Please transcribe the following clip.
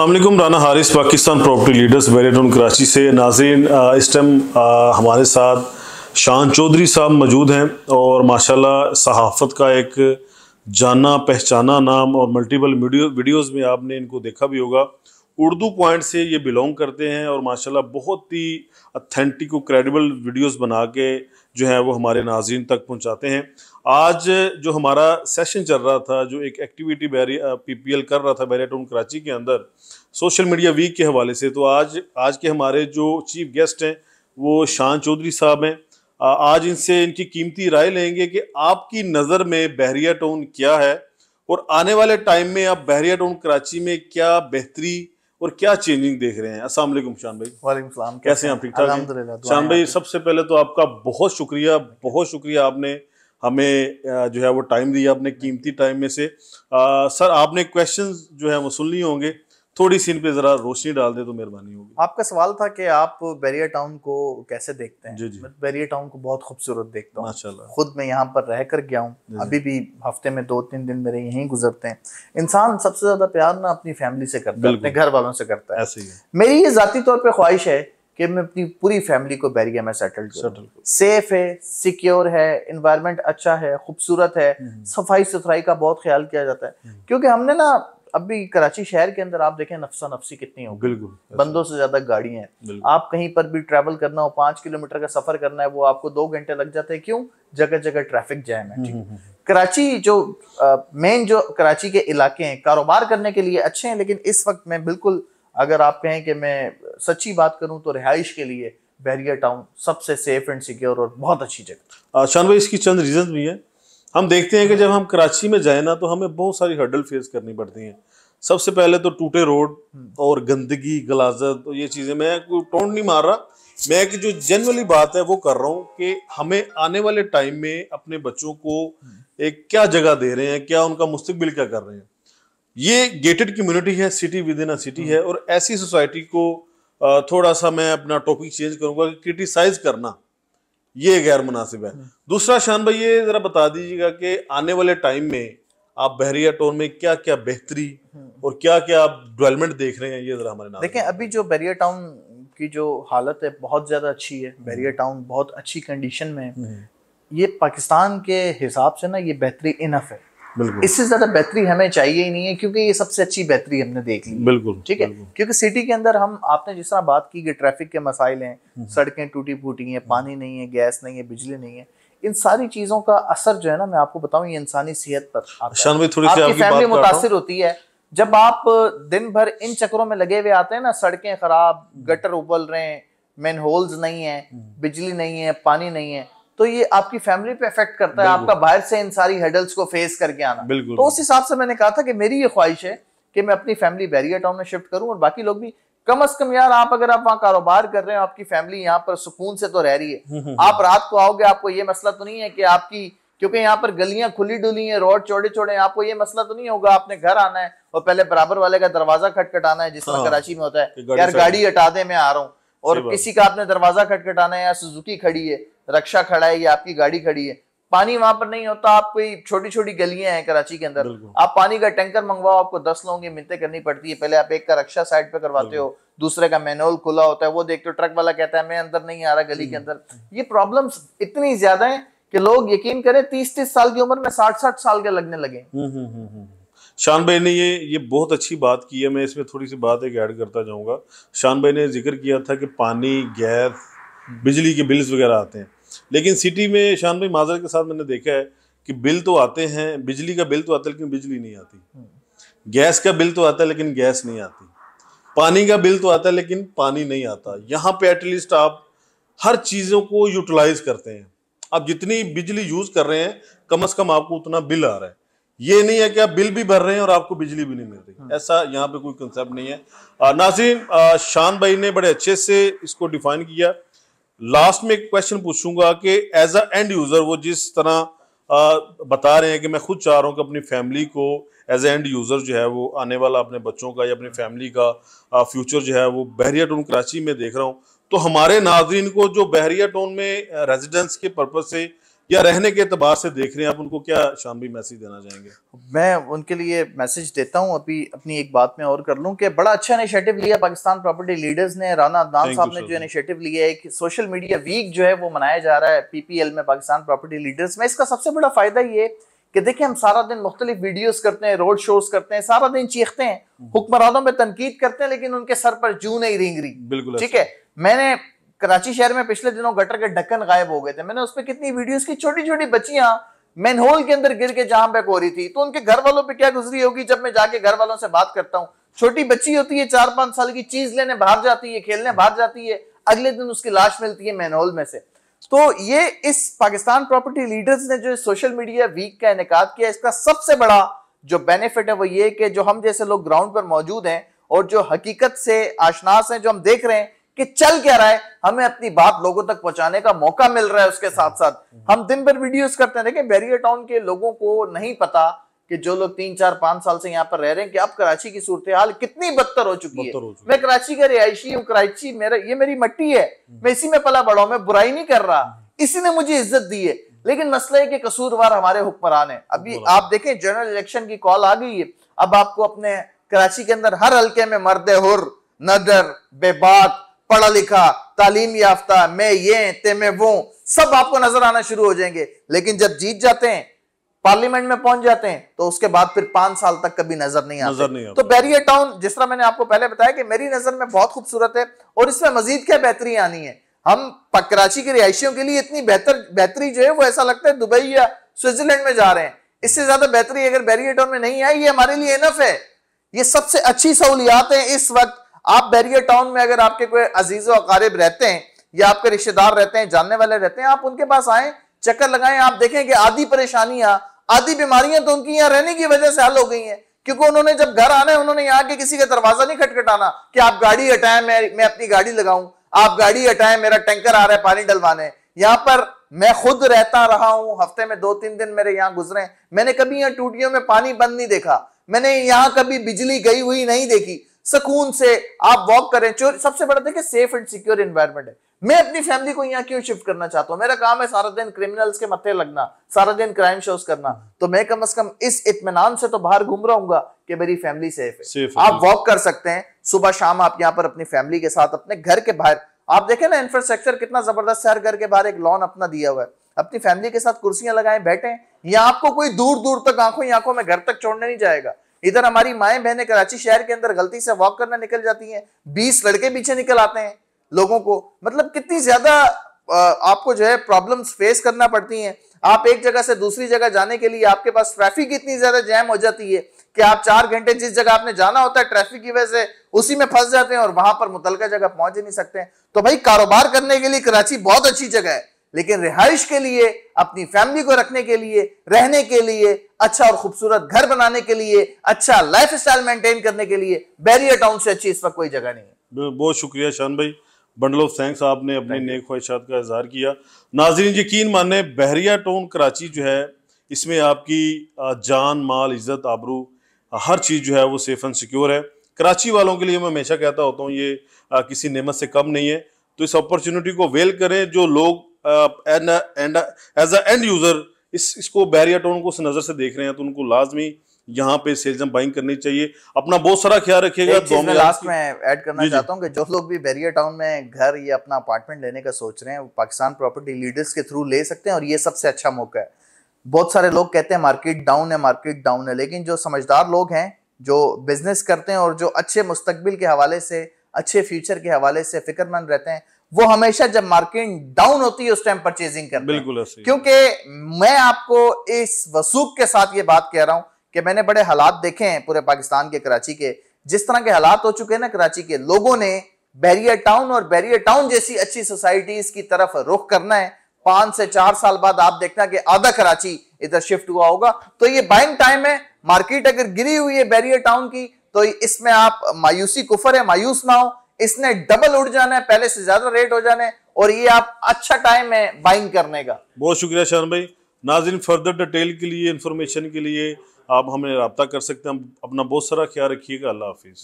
Aslam Rana Haris Pakistan property leaders वेलेटोन कराची से नाजिन इस टाइम हमारे साथ शान चौधरी साहब मौजूद हैं और माशाल्लाह सहाफ़त का एक जाना पहचाना नाम और मल्टीपल वीडियो वीडियोस में आपने इनको देखा भी होगा उर्दू पॉइंट से ये बिलोंग करते हैं और माशाल्लाह बहुत ही अथेंटिक और क्रेडिबल वीडियोस बना के जो है वो हमारे नाजीन तक पहुंचाते हैं आज जो हमारा सेशन चल रहा था जो एक एक्टिविटी बैरी पीपीएल कर रहा था बैरिया टाउन कराची के अंदर सोशल मीडिया वीक के हवाले से तो आज आज के हमारे जो चीफ गेस्ट हैं वो शान चौधरी साहब हैं आज इनसे इनकी कीमती राय लेंगे कि आपकी नज़र में बहरिया टाउन क्या है और आने वाले टाइम में आप बहरिया टाउन कराची में क्या बेहतरी और क्या चेंजिंग देख रहे हैं असल शान भाई वाले कैसे हैं आप ठीक ठाक शान भाई सबसे पहले तो आपका बहुत शुक्रिया बहुत शुक्रिया आपने हमें जो है वो टाइम दिया अपने कीमती टाइम में से आ, सर आपने क्वेश्चन जो है वो सुन लिए होंगे थोड़ी सीन पे जरा रोशनी डाल दे तो मेहरबानी होगी आपका सवाल था कि आप बैरियर टाउन को कैसे देखते हैं जी जी मैं बैरियर टाउन को बहुत खूबसूरत देखता हूँ खुद मैं यहाँ पर रह कर गया हूँ अभी भी हफ्ते में दो तीन दिन मेरे यहीं गुजरते हैं इंसान सबसे ज्यादा प्यार ना अपनी फैमिली से करता है अपने घर वालों से करता है ऐसे ही मेरी ये जाती तौर पर ख्वाहिश है कि मैं अपनी पूरी फैमिली को बैरिया में सेटल सेफ है सिक्योर है इन्वायरमेंट अच्छा है खूबसूरत है हम्म। सफाई सुथराई का बहुत ख्याल किया जाता है हम्म। क्योंकि हमने ना अब भी कराची शहर के अंदर आप देखें नफसा नफसी कितनी हो बिल्कुल बंदों से ज्यादा गाड़ियां हैं आप कहीं पर भी ट्रैवल करना हो पांच किलोमीटर का सफर करना है वो आपको दो घंटे लग जाते हैं क्यों जगह जगह ट्रैफिक जैम है हम्म, हम्म, हम्म। कराची जो मेन जो कराची के इलाके हैं कारोबार करने के लिए अच्छे हैं लेकिन इस वक्त मैं बिल्कुल अगर आप कहें कि मैं सच्ची बात करूं तो रिहाइश के लिए बैरियर टाउन सबसे सेफ एंड सिक्योर और बहुत अच्छी जगह शान भाई इसकी चंद रीजन भी है हम देखते हैं कि जब हम कराची में जाए ना तो हमें बहुत सारी हर्डल फेस करनी पड़ती हैं सबसे पहले तो टूटे रोड हम्म। और गंदगी गलाजत तो ये चीज़ें मैं कोई टोंड नहीं मार रहा मैं कि जो जनरली बात है वो कर रहा हूँ कि हमें आने वाले टाइम में अपने बच्चों को हम्म। एक क्या जगह दे रहे हैं क्या उनका मुस्तबिल क्या कर रहे हैं ये गेटेड कम्युनिटी है सिटी विद इन अ सिटी है हम्म। और ऐसी सोसाइटी को थोड़ा सा मैं अपना टॉपिक चेंज करूंगा कि क्रिटिसाइज करना ये गैर मुनासिब है हम्म। दूसरा शान भाई ये जरा बता दीजिएगा कि आने वाले टाइम में आप बहरिया टाउन में क्या क्या बेहतरी हम्म। और क्या क्या आप डेवलपमेंट देख रहे हैं ये जरा हमारे नाम देखें अभी जो बहरिया टाउन की जो हालत है बहुत ज़्यादा अच्छी है हम्म। बहरिया टाउन बहुत अच्छी कंडीशन में है ये पाकिस्तान के हिसाब से ना ये बेहतरी इनफ है इससे ज्यादा बेहतरी हमें चाहिए ही नहीं है क्योंकि ये सबसे अच्छी बेहतरी हमने देख ली बिल्कुल ठीक है क्योंकि सिटी के अंदर हम आपने जिस तरह बात की कि ट्रैफिक के मसाइल हैं हम्म। सड़कें टूटी फूटी हैं पानी नहीं है गैस नहीं है बिजली नहीं है इन सारी चीजों का असर जो है ना मैं आपको बताऊं ये इंसानी सेहत पर थोड़ी आपकी फैमिली मुतासर होती है जब आप दिन भर इन चक्रों में लगे हुए आते हैं ना सड़कें खराब हम्म। गटर उबल रहे हैं मेन होल्स नहीं है हम्म। बिजली नहीं है पानी नहीं है तो ये आपकी फैमिली पे इफेक्ट करता है आपका बाहर से इन सारी हेडल्स को फेस करके आना बिल्कुल तो उस हिसाब से मैंने कहा था कि मेरी ये ख्वाहिश है कि मैं अपनी फैमिली बैरियर टाउन में शिफ्ट करूं और बाकी लोग भी कम अज कम यार आप अगर आप वहाँ कारोबार कर रहे हो आपकी फैमिली यहाँ पर सुकून से तो रह रही है हम्म, हम्म, हम्म। आप रात को आओगे आपको ये मसला तो नहीं है कि आपकी क्योंकि यहाँ पर गलियां खुली डुली हैं रोड चौड़े चौड़े हैं आपको ये मसला तो नहीं होगा आपने घर आना है और पहले बराबर वाले का दरवाजा खटखटाना है जिस तरह हाँ, कराची में होता है यार गाड़ी हटा दे मैं आ रहा हूँ और किसी का आपने दरवाजा खटखटाना है या सुजुकी खड़ी है रक्षा खड़ा है या आपकी गाड़ी खड़ी है पानी वहां पर नहीं होता तो आप कोई छोटी छोटी गलियां हैं कराची के अंदर आप पानी का टैंकर मंगवाओ आपको दस लोगों की मिनते करनी पड़ती है पहले आप एक का रक्षा साइड पे करवाते हो दूसरे का मैनुअल खुला होता है वो देखते हो ट्रक वाला कहता है मैं अंदर नहीं आ रहा गली के अंदर ये प्रॉब्लम्स इतनी ज्यादा है कि लोग यकीन करें तीस तीस साल की उम्र में साठ साठ साल के लगने लगे हम्म, हम्म, हम्म, शान भाई ने ये ये बहुत अच्छी बात की है मैं इसमें थोड़ी सी बात एक ऐड करता जाऊंगा शान भाई ने जिक्र किया था कि पानी गैस हम्म। बिजली के बिल्स वगैरह आते हैं लेकिन सिटी में शान भाई माजर के साथ मैंने देखा है कि बिल तो आते हैं बिजली का बिल तो आता है लेकिन बिजली नहीं आती हम्म। गैस का बिल तो आता है लेकिन गैस नहीं आती पानी का बिल तो आता है लेकिन पानी नहीं आता यहाँ पे एटलीस्ट आप हर चीज़ों को यूटिलाइज करते हैं आप जितनी बिजली यूज कर रहे हैं कम अज कम आपको उतना बिल आ रहा है ये नहीं है कि आप बिल भी भर रहे हैं और आपको बिजली भी नहीं मिल रही हम्म। ऐसा यहाँ पे कोई कंसेप्ट नहीं है नाजिन शान भाई ने बड़े अच्छे से इसको डिफाइन किया लास्ट में एक क्वेश्चन पूछूंगा कि एज अ एंड यूजर वो जिस तरह आ, बता रहे हैं कि मैं खुद चाह रहा हूँ कि अपनी फैमिली को एज एंड यूज़र जो है वो आने वाला अपने बच्चों का या अपनी फैमिली का आ, फ्यूचर जो है वो बहरिया टाउन कराची में देख रहा हूँ तो हमारे नाजरन को जो बहरिया टाउन में रेजिडेंस के पर्पज़ से या रहने के अतबार से देख रहे हैं आप उनको क्या शाम भी मैसेज देना चाहेंगे मैं उनके लिए मैसेज देता हूं अभी अपनी एक बात में और कर लूं कि बड़ा अच्छा इनिशिएटिव लिया पाकिस्तान प्रॉपर्टी लीडर्स ने राना अदनान साहब ने जो इनिशिएटिव लिया है कि सोशल मीडिया वीक जो है वो मनाया जा रहा है पीपीएल में पाकिस्तान प्रॉपर्टी लीडर्स में इसका सबसे बड़ा फायदा ये कि देखिये हम सारा दिन मुख्तलिफ वीडियोज करते हैं रोड शोज करते हैं सारा दिन चीखते हैं हम्म। हुक्मरानों में तनकीद करते हैं लेकिन उनके सर पर जू नहीं रिंग रही बिल्कुल ठीक है मैंने कराची शहर में पिछले दिनों गटर के ढक्कन गायब हो गए थे मैंने उस पर कितनी वीडियोस की छोटी छोटी बच्चियां मेनहोल के अंदर गिर के जहां बैक हो रही थी तो उनके घर वालों पे क्या गुजरी होगी जब मैं जाके घर वालों से बात करता हूँ छोटी बच्ची होती है चार पांच साल की चीज लेने बाहर जाती है खेलने बाहर जाती है अगले दिन उसकी लाश मिलती है मेनहोल में से तो ये इस पाकिस्तान प्रॉपर्टी लीडर्स ने जो सोशल मीडिया वीक का इनका किया इसका सबसे बड़ा जो बेनिफिट है वो ये कि जो हम जैसे लोग ग्राउंड पर मौजूद हैं और जो हकीकत से आशनास हैं जो हम देख रहे हैं कि चल क्या रहा है हमें अपनी बात लोगों तक पहुंचाने का मौका मिल रहा है उसके हाँ। साथ साथ हम दिन भर वीडियोस करते हैं देखिए बैरियर टाउन के लोगों को नहीं पता कि जो लोग तीन चार पांच साल से यहाँ पर रह रहे हैं कि अब कराची की सूरत हाल कितनी बदतर हो चुकी है मैं कराची का रिहायशी हूँ कराची मेरा ये मेरी मट्टी है हाँ। मैं इसी में पला बढ़ाऊ हूं मैं बुराई नहीं कर रहा हाँ। इसी ने मुझे इज्जत दी है लेकिन मसला है कि कसूरवार हमारे हुक्मरान है अभी आप देखें जनरल इलेक्शन की कॉल आ गई है अब आपको अपने कराची के अंदर हर हल्के में मर्द हुर नदर बेबाक पढ़ा लिखा तालीम याफ्ता मैं ये ते मैं वो सब आपको नजर आना शुरू हो जाएंगे लेकिन जब जीत जाते हैं पार्लियामेंट में पहुंच जाते हैं तो उसके बाद फिर पांच साल तक कभी नजर नहीं आते नजर नहीं तो बैरियर टाउन जिस तरह मैंने आपको पहले बताया कि मेरी नजर में बहुत खूबसूरत है और इसमें मजीद क्या बेहतरी आनी है हम कराची के रिहायशियों के लिए इतनी बेहतर बेहतरी जो है वो ऐसा लगता है दुबई या स्विट्जरलैंड में जा रहे हैं इससे ज्यादा बेहतरी अगर बैरियर टाउन में नहीं आई ये हमारे लिए इनफ है ये सबसे अच्छी सहूलियात है इस वक्त आप बैरियर टाउन में अगर आपके कोई अजीज अकारिब रहते हैं या आपके रिश्तेदार रहते हैं जानने वाले रहते हैं आप उनके पास आए चक्कर लगाए आप देखें कि आधी परेशानियां आधी बीमारियां तो उनकी यहाँ रहने की वजह से हल हो गई हैं क्योंकि उन्होंने जब घर आना है उन्होंने यहाँ के किसी का दरवाजा नहीं खटखटाना कि आप गाड़ी हटाएं मैं मैं अपनी गाड़ी लगाऊं आप गाड़ी हटाए मेरा टैंकर आ रहा है पानी डलवाने यहाँ पर मैं खुद रहता रहा हूं हफ्ते में दो तीन दिन मेरे यहाँ गुजरे मैंने कभी यहाँ टूटियों में पानी बंद नहीं देखा मैंने यहाँ कभी बिजली गई हुई नहीं देखी सुकून से आप वॉक करें सबसे बड़ा देखिए सेफ एंड सिक्योर इन्वायरमेंट है मैं अपनी फैमिली को यहाँ क्यों शिफ्ट करना चाहता हूँ मेरा काम है सारा दिन क्रिमिनल्स के मत्थे लगना सारा दिन क्राइम शोज करना तो मैं कम अज कम इस इतमान से तो बाहर घूम रहा हूँ कि मेरी फैमिली सेफ है सेफ आप वॉक कर सकते हैं सुबह शाम आप यहाँ पर अपनी फैमिली के साथ अपने घर के बाहर आप देखें ना इंफ्रास्ट्रक्चर कितना जबरदस्त है हर घर के बाहर एक लॉन अपना दिया हुआ है अपनी फैमिली के साथ कुर्सियां लगाए बैठे या आपको कोई दूर दूर तक आंखों आंखों में घर तक छोड़ने नहीं जाएगा इधर हमारी माए बहनें कराची शहर के अंदर गलती से वॉक करना निकल जाती हैं बीस लड़के पीछे निकल आते हैं लोगों को मतलब कितनी ज्यादा आपको जो है प्रॉब्लम्स फेस करना पड़ती हैं आप एक जगह से दूसरी जगह जाने के लिए आपके पास ट्रैफिक इतनी ज्यादा जैम हो जाती है कि आप चार घंटे जिस जगह आपने जाना होता है ट्रैफिक की वजह से उसी में फंस जाते हैं और वहां पर मुतलका जगह पहुंच ही नहीं सकते हैं तो भाई कारोबार करने के लिए कराची बहुत अच्छी जगह है लेकिन रिहाइश के लिए अपनी फैमिली को रखने के लिए रहने के लिए अच्छा और खूबसूरत घर बनाने के लिए अच्छा लाइफ स्टाइल मेंटेन करने के लिए बैरियर टाउन से अच्छी इस वक्त कोई जगह नहीं है बहुत शुक्रिया शान भाई बंडल ऑफ थैंक्स आपने अपने नेक ख्वाहिशात का इजहार किया नाजरीन यकीन माने बहरिया टाउन कराची जो है इसमें आपकी जान माल इज़्ज़त आबरू हर चीज़ जो है वो सेफ़ एंड सिक्योर है कराची वालों के लिए मैं हमेशा कहता होता हूँ ये किसी नेमत से कम नहीं है तो इस अपॉर्चुनिटी को वेल करें जो लोग end end as a end user इस इसको बैरियर टोन को उस नज़र से देख रहे हैं तो उनको लाजमी यहाँ पे सेल्स एंड बाइंग करनी चाहिए अपना बहुत सारा ख्याल रखिएगा तो मैं लास्ट में ऐड करना चाहता हूँ कि जो लोग भी बैरियर टाउन में घर या अपना अपार्टमेंट लेने का सोच रहे हैं वो पाकिस्तान प्रॉपर्टी लीडर्स के थ्रू ले सकते हैं और ये सबसे अच्छा मौका है बहुत सारे लोग कहते हैं मार्केट डाउन है मार्केट डाउन है लेकिन जो समझदार लोग हैं जो बिजनेस करते हैं और जो अच्छे मुस्तबिल के हवाले से अच्छे फ्यूचर के हवाले से फिक्रमंद रहते हैं वो हमेशा जब मार्केट डाउन होती है उस टाइम परचेजिंग कर बिल्कुल क्योंकि मैं आपको इस वसूख के साथ ये बात कह रहा हूं कि मैंने बड़े हालात देखे हैं पूरे पाकिस्तान के कराची के जिस तरह के हालात हो चुके हैं ना कराची के लोगों ने बैरियर टाउन और बैरियर टाउन जैसी अच्छी सोसाइटीज की तरफ रुख करना है पांच से चार साल बाद आप देखना कि आधा कराची इधर शिफ्ट हुआ होगा तो ये बाइंग टाइम है मार्केट अगर गिरी हुई है बैरियर टाउन की तो इसमें आप मायूसी कुफर है मायूस ना हो इसने डबल उड़ जाना है पहले से ज्यादा रेट हो जाना है और ये आप अच्छा टाइम है बाइंग करने का बहुत शुक्रिया शरण भाई नाजिन फर्दर डिटेल के लिए इन्फॉर्मेशन के लिए आप हमें रबता कर सकते हैं अपना बहुत सारा ख्याल रखिएगा अल्लाह हाफिज़